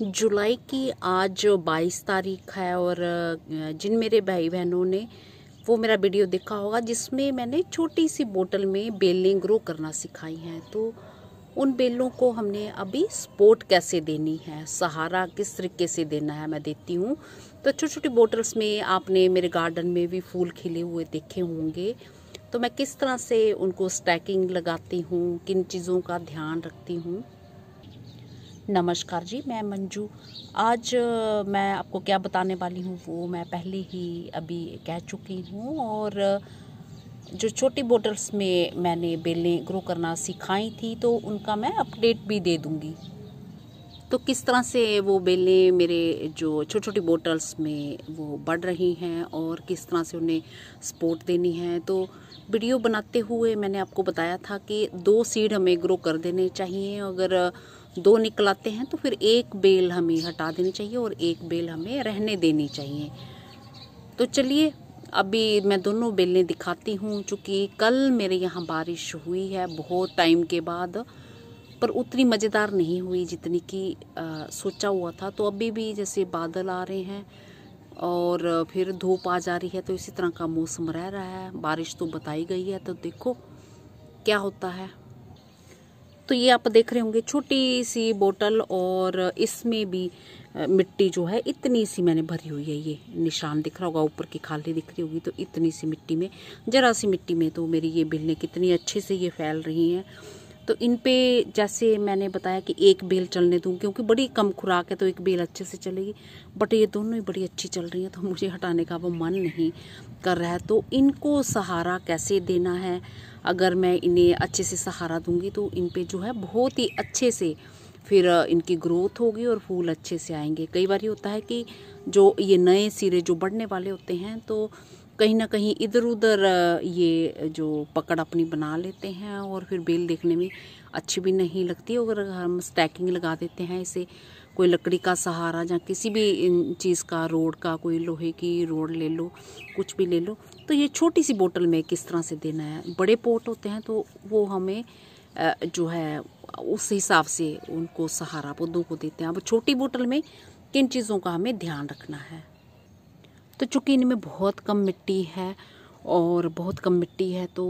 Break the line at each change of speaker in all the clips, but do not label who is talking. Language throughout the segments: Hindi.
जुलाई की आज बाईस तारीख है और जिन मेरे भाई बहनों ने वो मेरा वीडियो देखा होगा जिसमें मैंने छोटी सी बोतल में बेलें ग्रो करना सिखाई हैं तो उन बेलों को हमने अभी सपोर्ट कैसे देनी है सहारा किस तरीके से देना है मैं देती हूँ तो छोटी छोटी बोटल्स में आपने मेरे गार्डन में भी फूल खिले हुए देखे होंगे तो मैं किस तरह से उनको स्टैकिंग लगाती हूँ किन चीज़ों का ध्यान रखती हूँ नमस्कार जी मैं मंजू आज मैं आपको क्या बताने वाली हूँ वो मैं पहले ही अभी कह चुकी हूँ और जो छोटी बोटल्स में मैंने बेलें ग्रो करना सिखाई थी तो उनका मैं अपडेट भी दे दूँगी तो किस तरह से वो बेलें मेरे जो छोटी छोटी बोटल्स में वो बढ़ रही हैं और किस तरह से उन्हें सपोर्ट देनी है तो वीडियो बनाते हुए मैंने आपको बताया था कि दो सीड हमें ग्रो कर देने चाहिए अगर दो निकलाते हैं तो फिर एक बेल हमें हटा देनी चाहिए और एक बेल हमें रहने देनी चाहिए तो चलिए अभी मैं दोनों बेलें दिखाती हूँ चूँकि कल मेरे यहाँ बारिश हुई है बहुत टाइम के बाद पर उतनी मज़ेदार नहीं हुई जितनी कि सोचा हुआ था तो अभी भी जैसे बादल आ रहे हैं और फिर धूप आ जा रही है तो इसी तरह का मौसम रह रहा है बारिश तो बताई गई है तो देखो क्या होता है तो ये आप देख रहे होंगे छोटी सी बोतल और इसमें भी मिट्टी जो है इतनी सी मैंने भरी हुई है ये निशान दिख रहा होगा ऊपर की खाली दिख रही होगी तो इतनी सी मिट्टी में ज़रा सी मिट्टी में तो मेरी ये बिल्ली कितनी अच्छे से ये फैल रही हैं तो इन पे जैसे मैंने बताया कि एक बेल चलने दूँ क्योंकि बड़ी कम खुराक है तो एक बेल अच्छे से चलेगी बट ये दोनों ही बड़ी अच्छी चल रही है तो मुझे हटाने का वो मन नहीं कर रहा है तो इनको सहारा कैसे देना है अगर मैं इन्हें अच्छे से सहारा दूँगी तो इन पर जो है बहुत ही अच्छे से फिर इनकी ग्रोथ होगी और फूल अच्छे से आएंगे कई बार ये होता है कि जो ये नए सिरे जो बढ़ने वाले होते हैं तो कहीं ना कहीं इधर उधर ये जो पकड़ अपनी बना लेते हैं और फिर बेल देखने में अच्छी भी नहीं लगती अगर हम स्टैकिंग लगा देते हैं इसे कोई लकड़ी का सहारा या किसी भी चीज़ का रोड का कोई लोहे की रोड ले लो कुछ भी ले लो तो ये छोटी सी बोतल में किस तरह से देना है बड़े पोट होते हैं तो वो हमें जो है उस हिसाब से उनको सहारा पौधों को देते हैं अब छोटी बोतल में किन चीज़ों का हमें ध्यान रखना है तो चूँकि इनमें बहुत कम मिट्टी है और बहुत कम मिट्टी है तो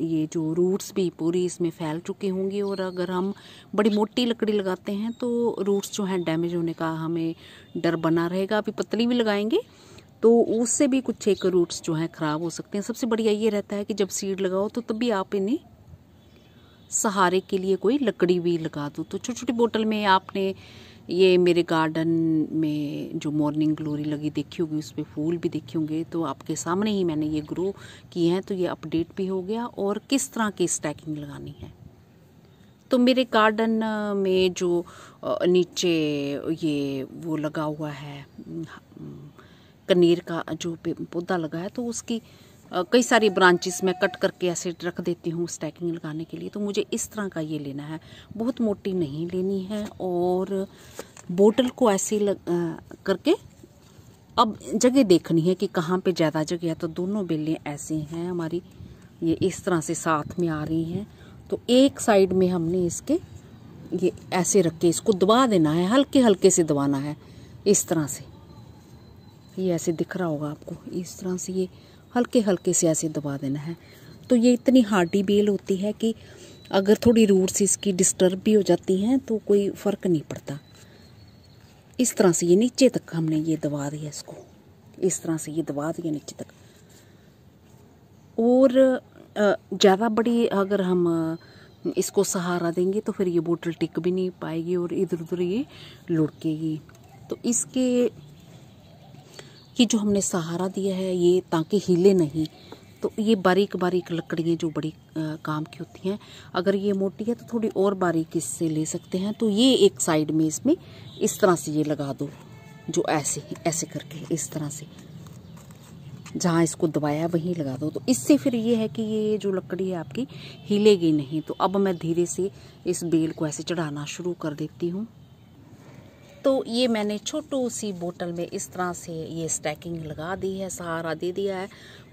ये जो रूट्स भी पूरी इसमें फैल चुकी होंगी और अगर हम बड़ी मोटी लकड़ी लगाते हैं तो रूट्स जो हैं डैमेज होने का हमें डर बना रहेगा अभी पतली भी लगाएंगे तो उससे भी कुछ एक रूट्स जो हैं ख़राब हो सकते हैं सबसे बढ़िया ये रहता है कि जब सीड लगाओ तो तब भी आप इन्हें सहारे के लिए कोई लकड़ी भी लगा दो तो छोटी छोटी बोतल में आपने ये मेरे गार्डन में जो मॉर्निंग ग्लोरी लगी देखी होगी उस पर फूल भी देखे होंगे तो आपके सामने ही मैंने ये ग्रो किए हैं तो ये अपडेट भी हो गया और किस तरह की स्टैकिंग लगानी है तो मेरे गार्डन में जो नीचे ये वो लगा हुआ है हम्म, कनेर का जो पौधा लगा है तो उसकी कई सारी ब्रांचेस मैं कट करके ऐसे रख देती हूँ स्टैकिंग लगाने के लिए तो मुझे इस तरह का ये लेना है बहुत मोटी नहीं लेनी है और बोटल को ऐसे लग, आ, करके अब जगह देखनी है कि कहाँ पे ज़्यादा जगह है तो दोनों बेलें ऐसे हैं हमारी ये इस तरह से साथ में आ रही हैं तो एक साइड में हमने इसके ये ऐसे रख के इसको दबा देना है हल्के हल्के से दबाना है इस तरह से ये ऐसे दिख रहा होगा आपको इस तरह से ये हल्के हल्के से ऐसे दबा देना है तो ये इतनी हार्डी बेल होती है कि अगर थोड़ी रूट्स इसकी डिस्टर्ब भी हो जाती हैं तो कोई फ़र्क नहीं पड़ता इस तरह से ये नीचे तक हमने ये दबा दिया इसको इस तरह से ये दबा दिया नीचे तक और ज़्यादा बड़ी अगर हम इसको सहारा देंगे तो फिर ये बोतल टिक भी नहीं पाएगी और इधर उधर ये लुढ़केगी तो इसके ये जो हमने सहारा दिया है ये ताकि हिले नहीं तो ये बारीक बारीक लकड़ियाँ जो बड़ी आ, काम की होती हैं अगर ये मोटी है तो थोड़ी और बारीक इससे ले सकते हैं तो ये एक साइड में इसमें इस तरह से ये लगा दो जो ऐसे ऐसे करके इस तरह से जहाँ इसको दबाया वहीं लगा दो तो इससे फिर ये है कि ये जो लकड़ी है आपकी हिलेगी नहीं तो अब मैं धीरे से इस बेल को ऐसे चढ़ाना शुरू कर देती हूँ तो ये मैंने छोटू सी बोतल में इस तरह से ये स्टैकिंग लगा दी है सहारा दे दिया है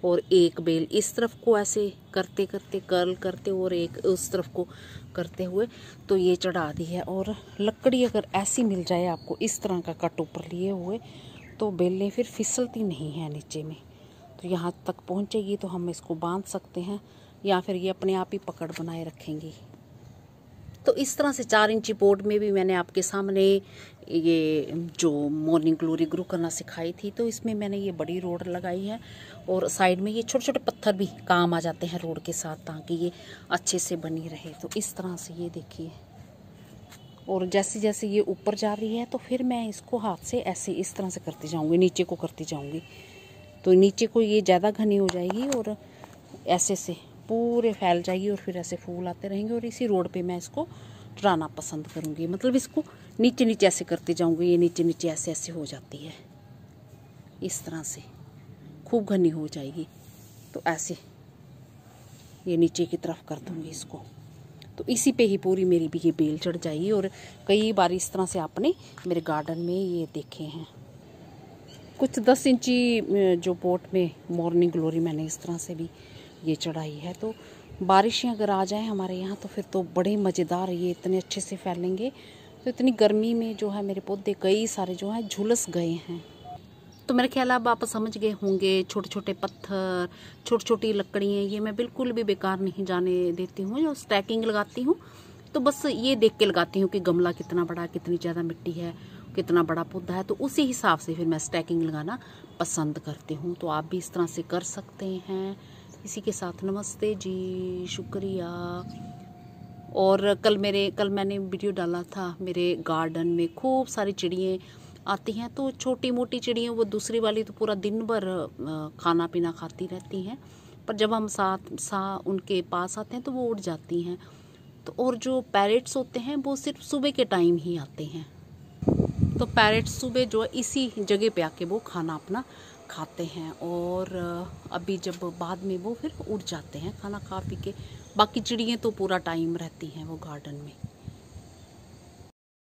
और एक बेल इस तरफ को ऐसे करते करते कर्ल करते और एक उस तरफ को करते हुए तो ये चढ़ा दी है और लकड़ी अगर ऐसी मिल जाए आपको इस तरह का कट ऊपर लिए हुए तो बेलें फिर फिसलती नहीं हैं नीचे में तो यहाँ तक पहुँचेगी तो हम इसको बांध सकते हैं या फिर ये अपने आप ही पकड़ बनाए रखेंगी तो इस तरह से चार इंची बोर्ड में भी मैंने आपके सामने ये जो मॉर्निंग ग्लोरी ग्रो करना सिखाई थी तो इसमें मैंने ये बड़ी रोड लगाई है और साइड में ये छोटे छोटे पत्थर भी काम आ जाते हैं रोड के साथ ताकि ये अच्छे से बनी रहे तो इस तरह से ये देखिए और जैसे जैसे ये ऊपर जा रही है तो फिर मैं इसको हाथ से ऐसे इस तरह से करती जाऊँगी नीचे को करती जाऊँगी तो नीचे को ये ज़्यादा घनी हो जाएगी और ऐसे से पूरे फैल जाएगी और फिर ऐसे फूल आते रहेंगे और इसी रोड पे मैं इसको चढ़ाना पसंद करूँगी मतलब इसको नीचे नीचे ऐसे करते जाऊँगी ये नीचे नीचे ऐसे ऐसे हो जाती है इस तरह से खूब घनी हो जाएगी तो ऐसे ये नीचे की तरफ कर दूँगी इसको तो इसी पे ही पूरी मेरी भी ये बेल चढ़ जाएगी और कई बार इस तरह से आपने मेरे गार्डन में ये देखे हैं कुछ दस इंची जो पोट में मॉर्निंग ग्लोरी मैंने इस तरह से भी ये चढ़ाई है तो बारिशें अगर आ जाए हमारे यहाँ तो फिर तो बड़े मज़ेदार ये इतने अच्छे से फैलेंगे तो इतनी गर्मी में जो है मेरे पौधे कई सारे जो हैं झुलस गए हैं तो मेरे ख्याल अब आप समझ गए होंगे छोटे छोटे पत्थर छोटी छोटी लकड़ियाँ ये मैं बिल्कुल भी बेकार नहीं जाने देती हूँ जो स्टैकिंग लगाती हूँ तो बस ये देख के लगाती हूँ कि गमला कितना बड़ा कितनी ज़्यादा मिट्टी है कितना बड़ा पौधा है तो उसी हिसाब से फिर मैं स्टैकिंग लगाना पसंद करती हूँ तो आप भी इस तरह से कर सकते हैं इसी के साथ नमस्ते जी शुक्रिया और कल मेरे कल मैंने वीडियो डाला था मेरे गार्डन में खूब सारी चिड़ियाँ आती हैं तो छोटी मोटी चिड़ियाँ वो दूसरी वाली तो पूरा दिन भर खाना पीना खाती रहती हैं पर जब हम साथ सा उनके पास आते हैं तो वो उड़ जाती हैं तो और जो पैरेट्स होते हैं वो सिर्फ सुबह के टाइम ही आते हैं तो पैरेट्स सुबह जो इसी जगह पे आके वो खाना अपना खाते हैं और अभी जब बाद में वो फिर उड़ जाते हैं खाना खा पी के बाकी चिड़ियाँ तो पूरा टाइम रहती हैं वो गार्डन में